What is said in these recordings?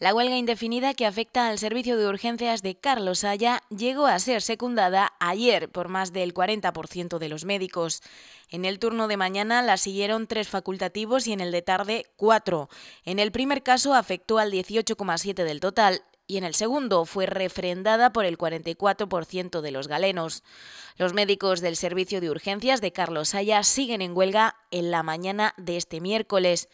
La huelga indefinida que afecta al servicio de urgencias de Carlos Haya llegó a ser secundada ayer por más del 40% de los médicos. En el turno de mañana la siguieron tres facultativos y en el de tarde cuatro. En el primer caso afectó al 18,7 del total y en el segundo fue refrendada por el 44% de los galenos. Los médicos del Servicio de Urgencias de Carlos Saya siguen en huelga en la mañana de este miércoles.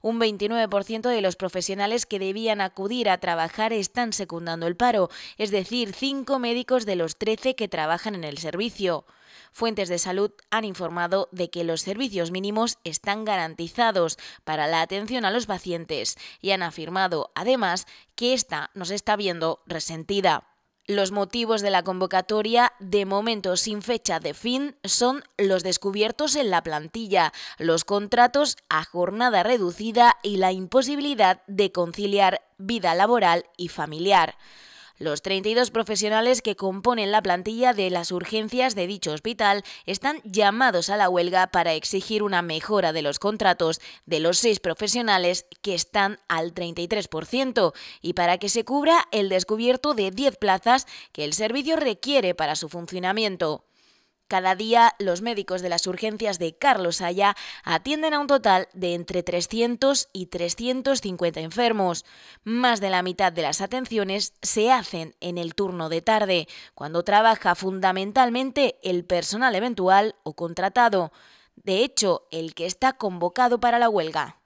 Un 29% de los profesionales que debían acudir a trabajar están secundando el paro, es decir, cinco médicos de los 13 que trabajan en el servicio. Fuentes de salud han informado de que los servicios mínimos están garantizados para la atención a los pacientes y han afirmado, además, que esta nos está viendo resentida. Los motivos de la convocatoria, de momento sin fecha de fin, son los descubiertos en la plantilla, los contratos a jornada reducida y la imposibilidad de conciliar vida laboral y familiar. Los 32 profesionales que componen la plantilla de las urgencias de dicho hospital están llamados a la huelga para exigir una mejora de los contratos de los seis profesionales que están al 33% y para que se cubra el descubierto de 10 plazas que el servicio requiere para su funcionamiento. Cada día los médicos de las urgencias de Carlos allá atienden a un total de entre 300 y 350 enfermos. Más de la mitad de las atenciones se hacen en el turno de tarde, cuando trabaja fundamentalmente el personal eventual o contratado. De hecho, el que está convocado para la huelga.